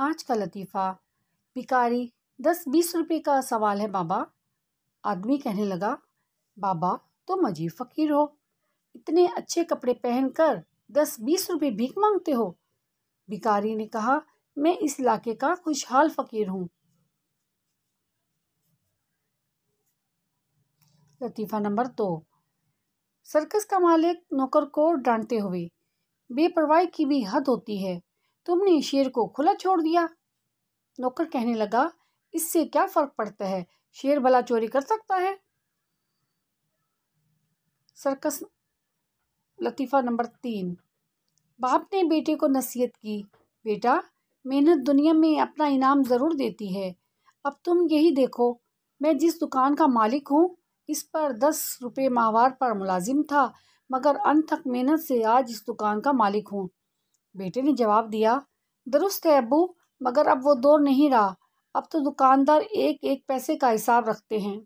आज का लतीफ़ा भिकारी दस बीस रुपये का सवाल है बाबा आदमी कहने लगा बाबा तुम अजीब फ़कीर हो इतने अच्छे कपड़े पहनकर दस बीस रुपए भीख मांगते हो भिकारी ने कहा मैं इस इलाके का खुशहाल फ़कीर हूँ लतीफ़ा नंबर दो सर्कस का मालिक नौकर को डांटते हुए बेपरवाही की भी हद होती है तुमने शेर को खुला छोड़ दिया नौकर कहने लगा इससे क्या फ़र्क पड़ता है शेर भला चोरी कर सकता है सर्कस लतीफ़ा नंबर तीन बाप ने बेटे को नसीहत की बेटा मेहनत दुनिया में अपना इनाम ज़रूर देती है अब तुम यही देखो मैं जिस दुकान का मालिक हूँ इस पर दस रुपये माहवार पर मुलाजिम था मगर अनथक मेहनत से आज इस दुकान का मालिक हूँ बेटे ने जवाब दिया दुरुस्त है अबू मगर अब वो दौर नहीं रहा अब तो दुकानदार एक एक पैसे का हिसाब रखते हैं